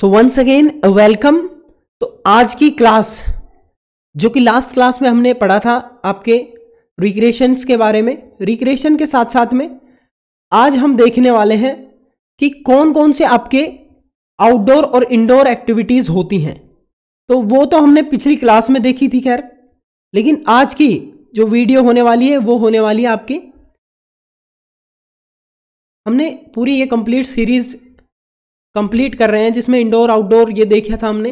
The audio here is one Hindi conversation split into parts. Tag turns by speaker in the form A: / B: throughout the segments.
A: सो वंस अगेन वेलकम तो आज की क्लास जो कि लास्ट क्लास में हमने पढ़ा था आपके रिक्रेशंस के बारे में रिक्रेशन के साथ साथ में आज हम देखने वाले हैं कि कौन कौन से आपके आउटडोर और इंडोर एक्टिविटीज़ होती हैं तो वो तो हमने पिछली क्लास में देखी थी खैर लेकिन आज की जो वीडियो होने वाली है वो होने वाली है आपकी हमने पूरी ये कंप्लीट सीरीज़ कंप्लीट कर रहे हैं जिसमें इंडोर आउटडोर ये देखा था हमने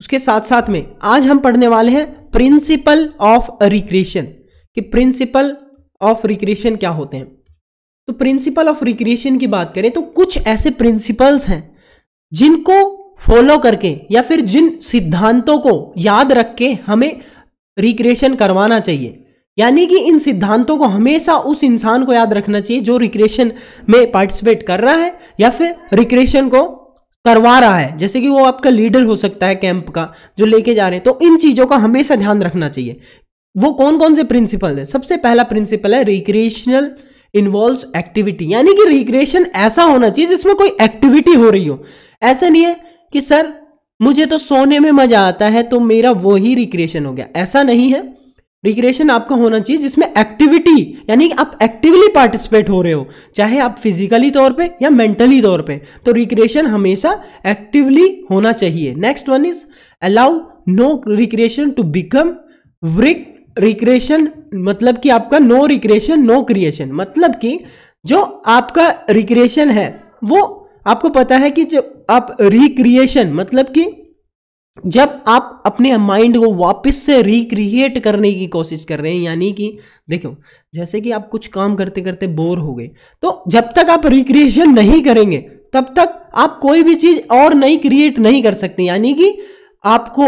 A: उसके साथ साथ में आज हम पढ़ने वाले हैं प्रिंसिपल ऑफ रिक्रिएशन कि प्रिंसिपल ऑफ रिक्रिएशन क्या होते हैं तो प्रिंसिपल ऑफ रिक्रिएशन की बात करें तो कुछ ऐसे प्रिंसिपल्स हैं जिनको फॉलो करके या फिर जिन सिद्धांतों को याद रख के हमें रिक्रिएशन करवाना चाहिए यानी कि इन सिद्धांतों को हमेशा उस इंसान को याद रखना चाहिए जो रिक्रेशन में पार्टिसिपेट कर रहा है या फिर रिक्रेशन को करवा रहा है जैसे कि वो आपका लीडर हो सकता है कैंप का जो लेके जा रहे हैं तो इन चीज़ों का हमेशा ध्यान रखना चाहिए वो कौन कौन से प्रिंसिपल है सबसे पहला प्रिंसिपल है रिक्रिएशनल इन्वॉल्व एक्टिविटी यानी कि रिक्रिएशन ऐसा होना चाहिए जिसमें कोई एक्टिविटी हो रही हो ऐसा नहीं है कि सर मुझे तो सोने में मजा आता है तो मेरा वो ही रिक्रिएशन हो गया ऐसा नहीं है रिक्रिएशन आपका होना चाहिए जिसमें एक्टिविटी यानी कि आप एक्टिवली पार्टिसिपेट हो रहे हो चाहे आप फिजिकली तौर पे या मेंटली तौर पे तो रिक्रिएशन हमेशा एक्टिवली होना चाहिए next one is allow no recreation to become work recreation मतलब कि आपका नो रिक्रिएशन नो क्रिएशन मतलब कि जो आपका रिक्रिएशन है वो आपको पता है कि जब आप रिक्रिएशन मतलब कि जब आप अपने माइंड को वापस से रिक्रिएट करने की कोशिश कर रहे हैं यानी कि देखो जैसे कि आप कुछ काम करते करते बोर हो गए तो जब तक आप रिक्रिएशन नहीं करेंगे तब तक आप कोई भी चीज़ और नई क्रिएट नहीं कर सकते यानी कि आपको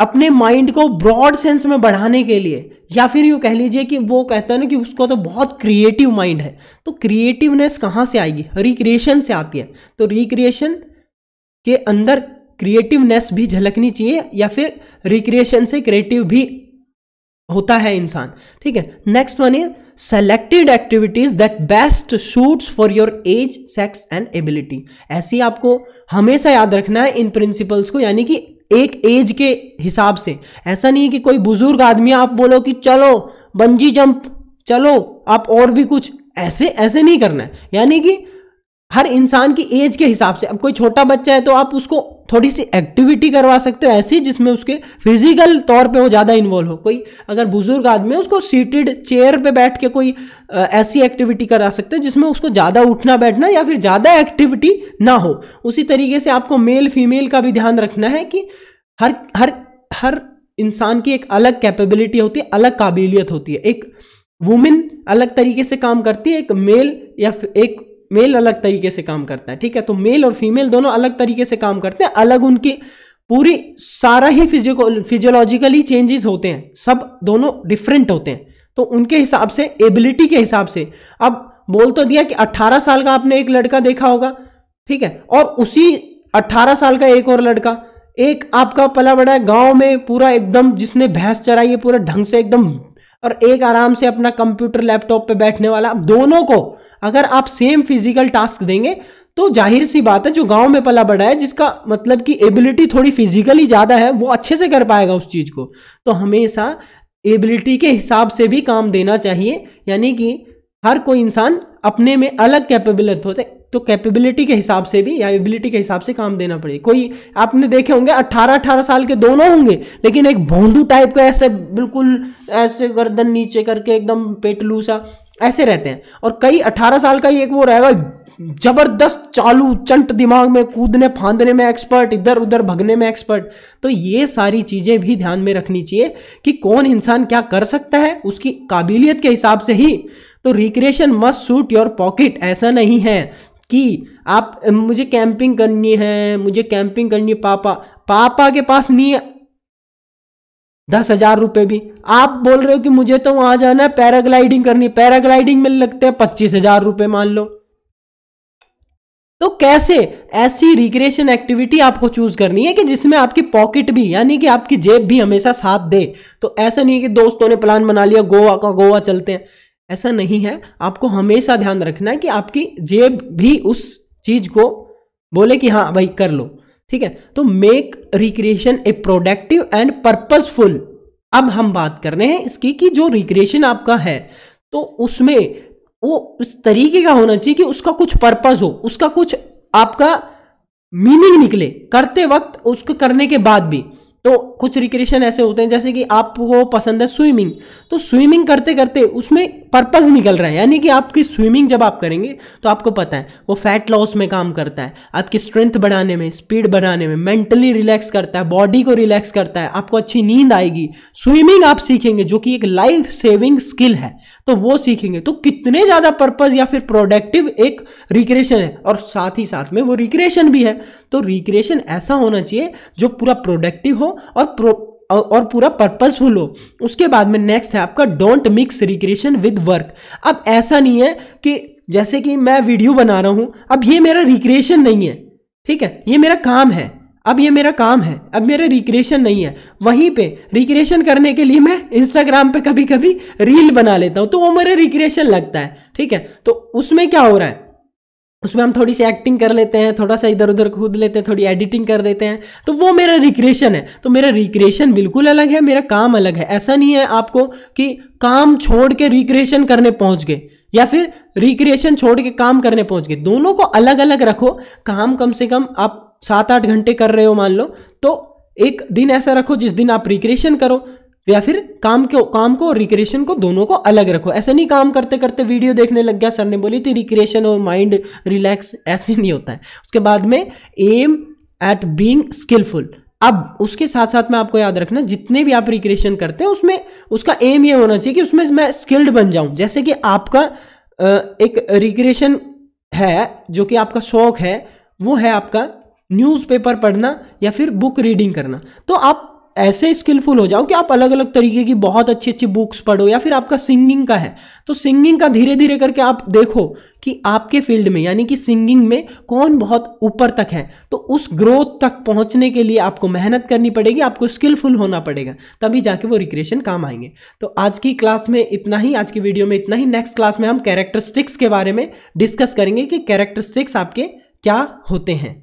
A: अपने माइंड को ब्रॉड सेंस में बढ़ाने के लिए या फिर यूँ कह लीजिए कि वो कहता है ना कि उसको तो बहुत क्रिएटिव माइंड है तो क्रिएटिवनेस कहाँ से आएगी रिक्रिएशन से आती है तो रिक्रिएशन के अंदर क्रिएटिवनेस भी झलकनी चाहिए या फिर रिक्रिएशन से क्रिएटिव भी होता है इंसान ठीक है next one is selected activities that best suits for your age sex and ability ऐसी आपको हमेशा याद रखना है इन प्रिंसिपल्स को यानी कि एक एज के हिसाब से ऐसा नहीं है कि कोई बुजुर्ग आदमी आप बोलो कि चलो बंजी जंप चलो आप और भी कुछ ऐसे ऐसे नहीं करना है यानी कि हर इंसान की एज के हिसाब से अब कोई छोटा बच्चा है तो आप उसको थोड़ी सी एक्टिविटी करवा सकते हो ऐसी जिसमें उसके फिजिकल तौर पे वो ज़्यादा इन्वॉल्व हो कोई अगर बुजुर्ग आदमी है उसको सीटेड चेयर पे बैठ के कोई ऐसी एक्टिविटी करा सकते हो जिसमें उसको ज़्यादा उठना बैठना या फिर ज़्यादा एक्टिविटी ना हो उसी तरीके से आपको मेल फीमेल का भी ध्यान रखना है कि हर हर हर इंसान की एक अलग कैपेबिलिटी होती है अलग काबिलियत होती है एक वुमेन अलग तरीके से काम करती है एक मेल या एक मेल अलग तरीके से काम करता है ठीक है तो मेल और फीमेल दोनों अलग तरीके से काम करते हैं अलग उनकी पूरी सारा ही फिजियो फिजियोलॉजिकली चेंजेस होते हैं सब दोनों डिफरेंट होते हैं तो उनके हिसाब से एबिलिटी के हिसाब से अब बोल तो दिया कि 18 साल का आपने एक लड़का देखा होगा ठीक है और उसी 18 साल का एक और लड़का एक आपका पला बड़ा गांव में पूरा एकदम जिसने भैंस चराई है पूरा ढंग से एकदम और एक आराम से अपना कंप्यूटर लैपटॉप पे बैठने वाला अब दोनों को अगर आप सेम फिजिकल टास्क देंगे तो जाहिर सी बात है जो गांव में पला बड़ा है जिसका मतलब कि एबिलिटी थोड़ी फिजिकली ज़्यादा है वो अच्छे से कर पाएगा उस चीज़ को तो हमेशा एबिलिटी के हिसाब से भी काम देना चाहिए यानी कि हर कोई इंसान अपने में अलग कैपेबिलिट होते तो कैपेबिलिटी के हिसाब से भी या एबिलिटी के हिसाब से काम देना पड़ेगा कोई आपने देखे होंगे अट्ठारह अट्ठारह साल के दोनों होंगे लेकिन एक भोंदू टाइप का ऐसे बिल्कुल ऐसे गर्दन नीचे करके एकदम पेटलू सा ऐसे रहते हैं और कई अठारह साल का ही एक वो रहेगा जबरदस्त चालू चंट दिमाग में कूदने फांदने में एक्सपर्ट इधर उधर भगने में एक्सपर्ट तो ये सारी चीज़ें भी ध्यान में रखनी चाहिए कि कौन इंसान क्या कर सकता है उसकी काबिलियत के हिसाब से ही तो recreation must suit your pocket ऐसा नहीं है कि आप मुझे कैंपिंग करनी है मुझे कैंपिंग करनी है पापा पापा के पास नहीं है दस हजार रुपये भी आप बोल रहे हो कि मुझे तो वहां जाना है पैराग्लाइडिंग करनी पैराग्लाइडिंग में लगते हैं पच्चीस हजार रुपये मान लो तो कैसे ऐसी रिक्रिएशन एक्टिविटी आपको चूज करनी है कि जिसमें आपकी पॉकेट भी यानी कि आपकी जेब भी हमेशा साथ दे तो ऐसा नहीं है कि दोस्तों ने प्लान बना लिया गोवा का गोवा चलते हैं ऐसा नहीं है आपको हमेशा ध्यान रखना है कि आपकी जेब भी उस चीज को बोले कि हाँ भाई कर लो ठीक है तो make recreation a productive and purposeful अब हम बात कर रहे हैं इसकी कि जो रिक्रिएशन आपका है तो उसमें वो इस तरीके का होना चाहिए कि उसका कुछ पर्पज हो उसका कुछ आपका मीनिंग निकले करते वक्त उसको करने के बाद भी तो कुछ रिक्रिएशन ऐसे होते हैं जैसे कि आपको पसंद है स्विमिंग तो स्विमिंग करते करते उसमें पर्पज़ निकल रहा है यानी कि आपकी स्विमिंग जब आप करेंगे तो आपको पता है वो फैट लॉस में काम करता है आपकी स्ट्रेंथ बढ़ाने में स्पीड बढ़ाने में मेंटली रिलैक्स करता है बॉडी को रिलैक्स करता है आपको अच्छी नींद आएगी स्विमिंग आप सीखेंगे जो कि एक लाइफ सेविंग स्किल है तो वो सीखेंगे तो कितने ज़्यादा पर्पज़ या फिर प्रोडक्टिव एक रिक्रिएशन है और साथ ही साथ में वो रिक्रिएशन भी है तो रिक्रिएशन ऐसा होना चाहिए जो पूरा प्रोडक्टिव हो और प्रो और पूरा पर्पजफुल हो उसके बाद में नेक्स्ट है आपका don't mix recreation with work अब ऐसा नहीं है कि जैसे कि मैं वीडियो बना रहा हूँ अब ये मेरा रिक्रिएशन नहीं है ठीक है ये मेरा काम है अब ये मेरा काम है अब मेरा रिक्रिएशन नहीं है वहीं पे रिक्रिएशन करने के लिए मैं इंस्टाग्राम पे कभी कभी रील बना लेता हूँ तो वो मेरा रिक्रिएशन लगता है ठीक है तो उसमें क्या हो रहा है उसमें हम थोड़ी सी एक्टिंग कर लेते हैं थोड़ा सा इधर उधर कूद लेते हैं थोड़ी एडिटिंग कर देते हैं तो वो मेरा रिक्रिएशन है तो मेरा रिक्रिएशन बिल्कुल अलग है मेरा काम अलग है ऐसा नहीं है आपको कि काम छोड़ के रिक्रिएशन करने पहुंच गए या फिर रिक्रिएशन छोड़ के काम करने पहुंच गए दोनों को अलग अलग रखो काम कम से कम आप सात आठ घंटे कर रहे हो मान लो तो एक दिन ऐसा रखो जिस दिन आप रिक्रिएशन करो या फिर काम को काम को और रिक्रिएशन को दोनों को अलग रखो ऐसा नहीं काम करते करते वीडियो देखने लग गया सर ने बोली थी रिक्रिएशन और माइंड रिलैक्स ऐसे नहीं होता है उसके बाद में एम एट बींग स्किलफुल अब उसके साथ साथ में आपको याद रखना जितने भी आप रिक्रिएशन करते हैं उसमें उसका एम ये होना चाहिए कि उसमें मैं स्किल्ड बन जाऊं जैसे कि आपका एक रिक्रिएशन है जो कि आपका शौक है वो है आपका न्यूज़पेपर पढ़ना या फिर बुक रीडिंग करना तो आप ऐसे स्किलफुल हो जाओ कि आप अलग अलग तरीके की बहुत अच्छी अच्छी बुक्स पढ़ो या फिर आपका सिंगिंग का है तो सिंगिंग का धीरे धीरे करके आप देखो कि आपके फील्ड में यानी कि सिंगिंग में कौन बहुत ऊपर तक है तो उस ग्रोथ तक पहुंचने के लिए आपको मेहनत करनी पड़ेगी आपको स्किलफुल होना पड़ेगा तभी जाके वो रिक्रिएशन काम आएंगे तो आज की क्लास में इतना ही आज की वीडियो में इतना ही नेक्स्ट क्लास में हम कैरेक्टरिस्टिक्स के बारे में डिस्कस करेंगे कि कैरेक्टरिस्टिक्स आपके क्या होते हैं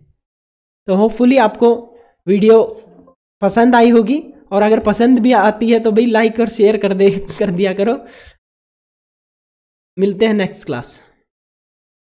A: तो होपफुली आपको वीडियो पसंद आई होगी और अगर पसंद भी आती है तो भाई लाइक और शेयर कर दे कर दिया करो मिलते हैं नेक्स्ट क्लास